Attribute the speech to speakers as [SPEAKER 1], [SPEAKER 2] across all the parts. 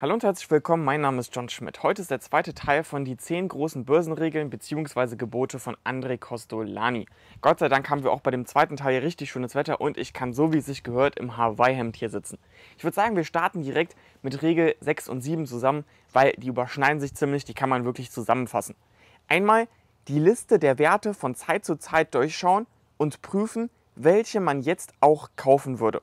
[SPEAKER 1] Hallo und herzlich willkommen, mein Name ist John Schmidt. Heute ist der zweite Teil von die 10 großen Börsenregeln bzw. Gebote von André Costolani. Gott sei Dank haben wir auch bei dem zweiten Teil richtig schönes Wetter und ich kann so wie es sich gehört im Hawaii-Hemd hier sitzen. Ich würde sagen, wir starten direkt mit Regel 6 und 7 zusammen, weil die überschneiden sich ziemlich, die kann man wirklich zusammenfassen. Einmal die Liste der Werte von Zeit zu Zeit durchschauen und prüfen, welche man jetzt auch kaufen würde.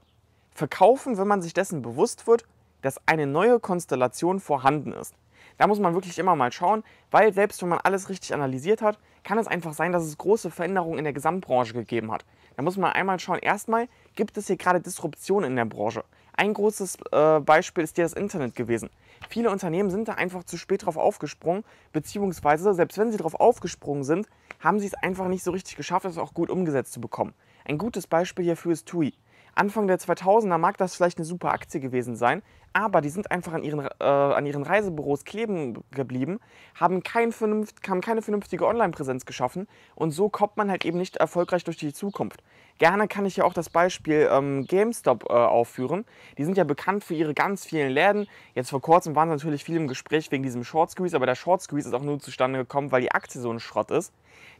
[SPEAKER 1] Verkaufen, wenn man sich dessen bewusst wird dass eine neue Konstellation vorhanden ist. Da muss man wirklich immer mal schauen, weil selbst wenn man alles richtig analysiert hat, kann es einfach sein, dass es große Veränderungen in der Gesamtbranche gegeben hat. Da muss man einmal schauen, erstmal gibt es hier gerade Disruptionen in der Branche. Ein großes äh, Beispiel ist hier das Internet gewesen. Viele Unternehmen sind da einfach zu spät drauf aufgesprungen, beziehungsweise selbst wenn sie drauf aufgesprungen sind, haben sie es einfach nicht so richtig geschafft, es auch gut umgesetzt zu bekommen. Ein gutes Beispiel hierfür ist TUI. Anfang der 2000er mag das vielleicht eine super Aktie gewesen sein, aber die sind einfach an ihren, äh, an ihren Reisebüros kleben geblieben, haben, kein vernünft, haben keine vernünftige Online-Präsenz geschaffen und so kommt man halt eben nicht erfolgreich durch die Zukunft. Gerne kann ich ja auch das Beispiel ähm, GameStop äh, aufführen. Die sind ja bekannt für ihre ganz vielen Läden. Jetzt vor kurzem waren sie natürlich viel im Gespräch wegen diesem Short Squeeze, aber der Short Squeeze ist auch nur zustande gekommen, weil die Aktie so ein Schrott ist.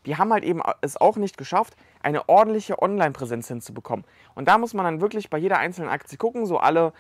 [SPEAKER 1] Die haben halt eben äh, es auch nicht geschafft, eine ordentliche Online-Präsenz hinzubekommen. Und da muss man dann wirklich bei jeder einzelnen Aktie gucken, so alle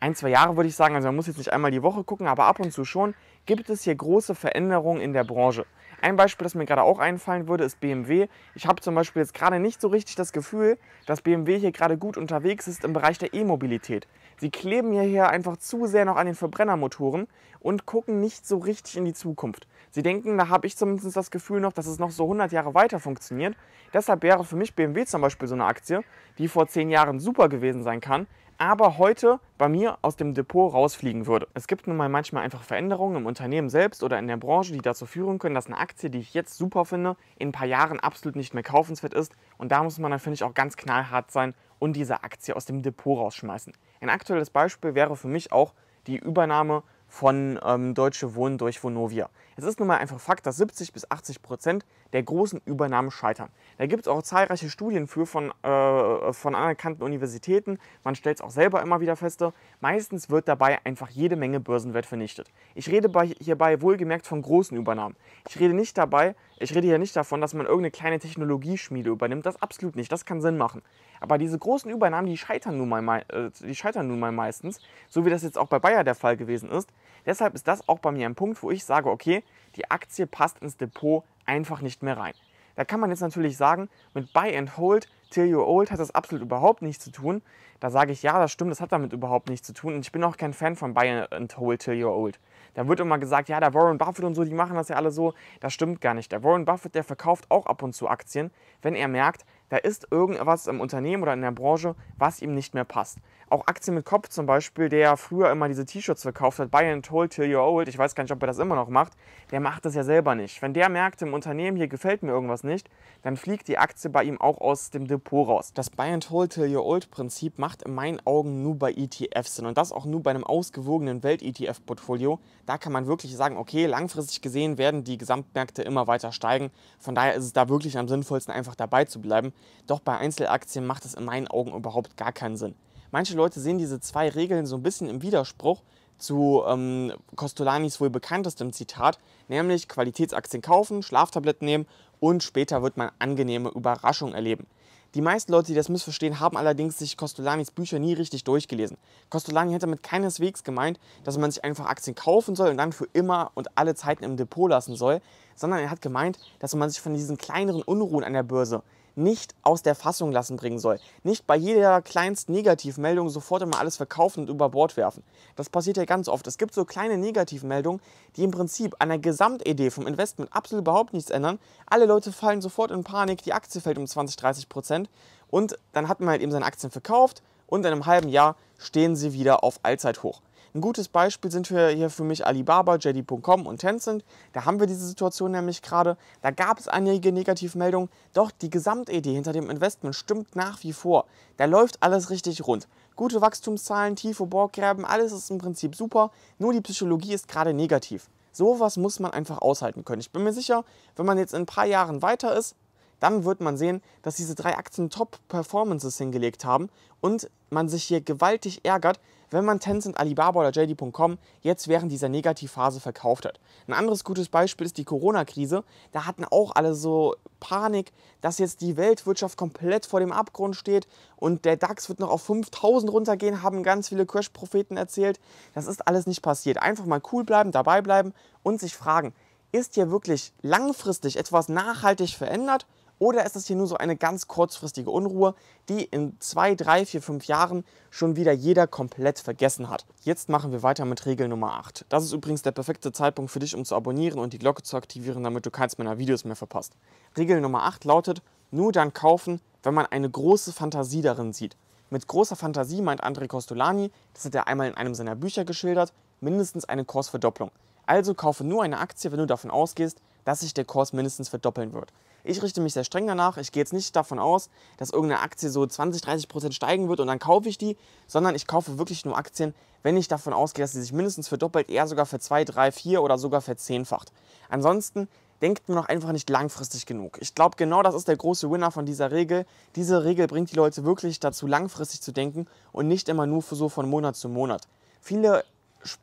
[SPEAKER 1] ein, zwei Jahre würde ich sagen, also man muss jetzt nicht einmal die Woche gucken, aber ab und zu schon, gibt es hier große Veränderungen in der Branche. Ein Beispiel, das mir gerade auch einfallen würde, ist BMW. Ich habe zum Beispiel jetzt gerade nicht so richtig das Gefühl, dass BMW hier gerade gut unterwegs ist im Bereich der E-Mobilität. Sie kleben hierher einfach zu sehr noch an den Verbrennermotoren und gucken nicht so richtig in die Zukunft. Sie denken, da habe ich zumindest das Gefühl noch, dass es noch so 100 Jahre weiter funktioniert. Deshalb wäre für mich BMW zum Beispiel so eine Aktie, die vor 10 Jahren super gewesen sein kann, aber heute bei mir aus dem Depot rausfliegen würde. Es gibt nun mal manchmal einfach Veränderungen im Unternehmen selbst oder in der Branche, die dazu führen können, dass eine Aktie, die ich jetzt super finde, in ein paar Jahren absolut nicht mehr kaufenswert ist. Und da muss man dann, finde ich, auch ganz knallhart sein und diese Aktie aus dem Depot rausschmeißen. Ein aktuelles Beispiel wäre für mich auch die Übernahme von ähm, Deutsche Wohnen durch Vonovia. Es ist nun mal einfach Fakt, dass 70 bis 80 Prozent der großen Übernahmen scheitern. Da gibt es auch zahlreiche Studien für von, äh, von anerkannten Universitäten. Man stellt es auch selber immer wieder fest. Meistens wird dabei einfach jede Menge Börsenwert vernichtet. Ich rede bei, hierbei wohlgemerkt von großen Übernahmen. Ich rede nicht dabei, ich rede hier nicht davon, dass man irgendeine kleine Technologieschmiede übernimmt. Das absolut nicht. Das kann Sinn machen. Aber diese großen Übernahmen, die scheitern nun mal, äh, die scheitern nun mal meistens, so wie das jetzt auch bei Bayer der Fall gewesen ist. Deshalb ist das auch bei mir ein Punkt, wo ich sage, okay, die Aktie passt ins Depot einfach nicht mehr rein. Da kann man jetzt natürlich sagen, mit Buy and Hold, Till you're Old hat das absolut überhaupt nichts zu tun. Da sage ich, ja, das stimmt, das hat damit überhaupt nichts zu tun. Und ich bin auch kein Fan von Buy and Hold, Till you're Old. Da wird immer gesagt, ja, der Warren Buffett und so, die machen das ja alle so. Das stimmt gar nicht. Der Warren Buffett, der verkauft auch ab und zu Aktien, wenn er merkt, da ist irgendwas im Unternehmen oder in der Branche, was ihm nicht mehr passt. Auch Aktien mit Kopf zum Beispiel, der früher immer diese T-Shirts verkauft hat, buy and hold till you're old, ich weiß gar nicht, ob er das immer noch macht, der macht das ja selber nicht. Wenn der merkt, im Unternehmen hier gefällt mir irgendwas nicht, dann fliegt die Aktie bei ihm auch aus dem Depot raus. Das buy and hold till you're old Prinzip macht in meinen Augen nur bei ETFs Sinn und das auch nur bei einem ausgewogenen Welt-ETF-Portfolio. Da kann man wirklich sagen, okay, langfristig gesehen werden die Gesamtmärkte immer weiter steigen. Von daher ist es da wirklich am sinnvollsten, einfach dabei zu bleiben. Doch bei Einzelaktien macht es in meinen Augen überhaupt gar keinen Sinn. Manche Leute sehen diese zwei Regeln so ein bisschen im Widerspruch zu ähm, Costolanis wohl bekanntestem Zitat, nämlich Qualitätsaktien kaufen, Schlaftabletten nehmen und später wird man angenehme Überraschung erleben. Die meisten Leute, die das missverstehen, haben allerdings sich Costolanis Bücher nie richtig durchgelesen. Costolani hätte damit keineswegs gemeint, dass man sich einfach Aktien kaufen soll und dann für immer und alle Zeiten im Depot lassen soll, sondern er hat gemeint, dass man sich von diesen kleineren Unruhen an der Börse, nicht aus der Fassung lassen bringen soll. Nicht bei jeder kleinsten Negativmeldung sofort immer alles verkaufen und über Bord werfen. Das passiert ja ganz oft. Es gibt so kleine Negativmeldungen, die im Prinzip an der Gesamtidee vom Investment absolut überhaupt nichts ändern. Alle Leute fallen sofort in Panik, die Aktie fällt um 20, 30 Prozent und dann hat man halt eben seine Aktien verkauft und in einem halben Jahr stehen sie wieder auf Allzeithoch. Ein gutes Beispiel sind für, hier für mich Alibaba, JD.com und Tencent. Da haben wir diese Situation nämlich gerade. Da gab es einige Negativmeldungen, doch die Gesamtidee hinter dem Investment stimmt nach wie vor. Da läuft alles richtig rund. Gute Wachstumszahlen, tiefe Borggräben, alles ist im Prinzip super, nur die Psychologie ist gerade negativ. Sowas muss man einfach aushalten können. Ich bin mir sicher, wenn man jetzt in ein paar Jahren weiter ist, dann wird man sehen, dass diese drei Aktien Top-Performances hingelegt haben und man sich hier gewaltig ärgert, wenn man Tencent, Alibaba oder JD.com jetzt während dieser Negativphase verkauft hat. Ein anderes gutes Beispiel ist die Corona-Krise. Da hatten auch alle so Panik, dass jetzt die Weltwirtschaft komplett vor dem Abgrund steht und der DAX wird noch auf 5000 runtergehen, haben ganz viele Crash-Propheten erzählt. Das ist alles nicht passiert. Einfach mal cool bleiben, dabei bleiben und sich fragen, ist hier wirklich langfristig etwas nachhaltig verändert oder ist das hier nur so eine ganz kurzfristige Unruhe, die in zwei, drei, vier, fünf Jahren schon wieder jeder komplett vergessen hat? Jetzt machen wir weiter mit Regel Nummer 8. Das ist übrigens der perfekte Zeitpunkt für dich, um zu abonnieren und die Glocke zu aktivieren, damit du keins meiner Videos mehr verpasst. Regel Nummer 8 lautet, nur dann kaufen, wenn man eine große Fantasie darin sieht. Mit großer Fantasie meint André Costolani, das hat er einmal in einem seiner Bücher geschildert, mindestens eine Kursverdopplung. Also kaufe nur eine Aktie, wenn du davon ausgehst, dass sich der Kurs mindestens verdoppeln wird. Ich richte mich sehr streng danach. Ich gehe jetzt nicht davon aus, dass irgendeine Aktie so 20, 30 Prozent steigen wird und dann kaufe ich die, sondern ich kaufe wirklich nur Aktien, wenn ich davon ausgehe, dass sie sich mindestens verdoppelt, eher sogar für 2, 3, 4 oder sogar verzehnfacht. Ansonsten denkt man auch einfach nicht langfristig genug. Ich glaube, genau das ist der große Winner von dieser Regel. Diese Regel bringt die Leute wirklich dazu, langfristig zu denken und nicht immer nur so von Monat zu Monat. Viele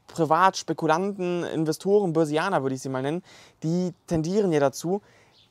[SPEAKER 1] Privatspekulanten, Investoren, Börsianer würde ich sie mal nennen, die tendieren ja dazu,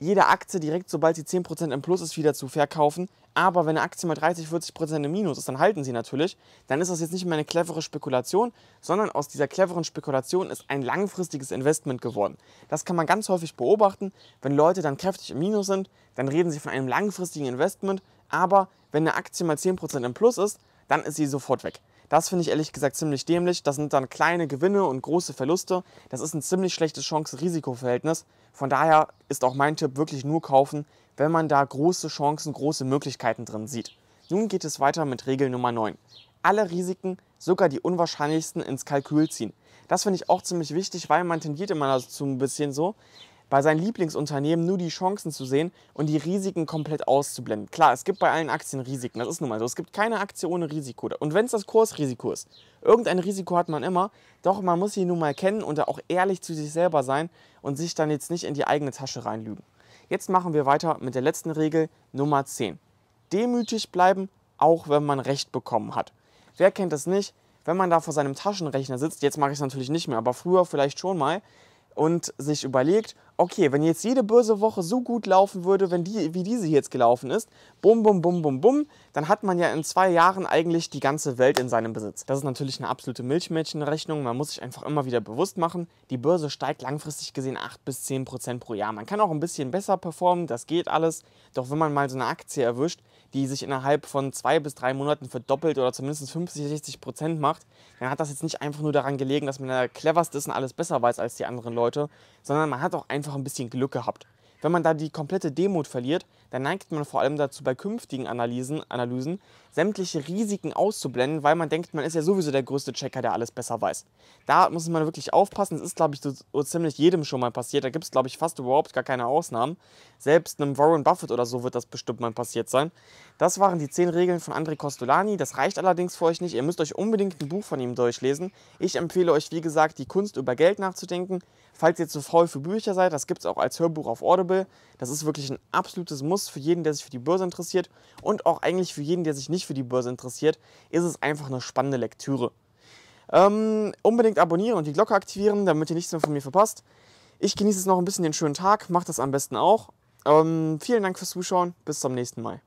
[SPEAKER 1] jede Aktie direkt, sobald sie 10% im Plus ist, wieder zu verkaufen. Aber wenn eine Aktie mal 30, 40% im Minus ist, dann halten sie natürlich. Dann ist das jetzt nicht mehr eine clevere Spekulation, sondern aus dieser cleveren Spekulation ist ein langfristiges Investment geworden. Das kann man ganz häufig beobachten. Wenn Leute dann kräftig im Minus sind, dann reden sie von einem langfristigen Investment. Aber wenn eine Aktie mal 10% im Plus ist, dann ist sie sofort weg. Das finde ich ehrlich gesagt ziemlich dämlich. Das sind dann kleine Gewinne und große Verluste. Das ist ein ziemlich schlechtes Chance-Risiko-Verhältnis. Von daher ist auch mein Tipp wirklich nur kaufen, wenn man da große Chancen, große Möglichkeiten drin sieht. Nun geht es weiter mit Regel Nummer 9. Alle Risiken, sogar die unwahrscheinlichsten, ins Kalkül ziehen. Das finde ich auch ziemlich wichtig, weil man tendiert immer dazu ein bisschen so, bei seinen Lieblingsunternehmen nur die Chancen zu sehen und die Risiken komplett auszublenden. Klar, es gibt bei allen Aktien Risiken, das ist nun mal so. Es gibt keine Aktie ohne Risiko. Und wenn es das Kursrisiko ist, irgendein Risiko hat man immer, doch man muss sie nun mal kennen und auch ehrlich zu sich selber sein und sich dann jetzt nicht in die eigene Tasche reinlügen. Jetzt machen wir weiter mit der letzten Regel, Nummer 10. Demütig bleiben, auch wenn man Recht bekommen hat. Wer kennt das nicht? Wenn man da vor seinem Taschenrechner sitzt, jetzt mache ich es natürlich nicht mehr, aber früher vielleicht schon mal, und sich überlegt, okay, wenn jetzt jede böse Woche so gut laufen würde, wenn die, wie diese jetzt gelaufen ist, bum, bum, bum, bum, bum, dann hat man ja in zwei Jahren eigentlich die ganze Welt in seinem Besitz. Das ist natürlich eine absolute Milchmädchenrechnung. Man muss sich einfach immer wieder bewusst machen, die Börse steigt langfristig gesehen 8 bis 10 Prozent pro Jahr. Man kann auch ein bisschen besser performen, das geht alles. Doch wenn man mal so eine Aktie erwischt, die sich innerhalb von zwei bis drei Monaten verdoppelt oder zumindest 50, 60 Prozent macht, dann hat das jetzt nicht einfach nur daran gelegen, dass man der cleverste ist und alles besser weiß als die anderen Leute, sondern man hat auch einfach einfach ein bisschen Glück gehabt. Wenn man da die komplette Demut verliert, dann neigt man vor allem dazu, bei künftigen Analysen, Analysen sämtliche Risiken auszublenden, weil man denkt, man ist ja sowieso der größte Checker, der alles besser weiß. Da muss man wirklich aufpassen. Das ist, glaube ich, so, so ziemlich jedem schon mal passiert. Da gibt es, glaube ich, fast überhaupt gar keine Ausnahmen. Selbst einem Warren Buffett oder so wird das bestimmt mal passiert sein. Das waren die 10 Regeln von André Costolani. Das reicht allerdings für euch nicht. Ihr müsst euch unbedingt ein Buch von ihm durchlesen. Ich empfehle euch, wie gesagt, die Kunst über Geld nachzudenken Falls ihr zu faul für Bücher seid, das gibt es auch als Hörbuch auf Audible. Das ist wirklich ein absolutes Muss für jeden, der sich für die Börse interessiert und auch eigentlich für jeden, der sich nicht für die Börse interessiert, ist es einfach eine spannende Lektüre. Ähm, unbedingt abonnieren und die Glocke aktivieren, damit ihr nichts mehr von mir verpasst. Ich genieße es noch ein bisschen den schönen Tag, macht das am besten auch. Ähm, vielen Dank fürs Zuschauen, bis zum nächsten Mal.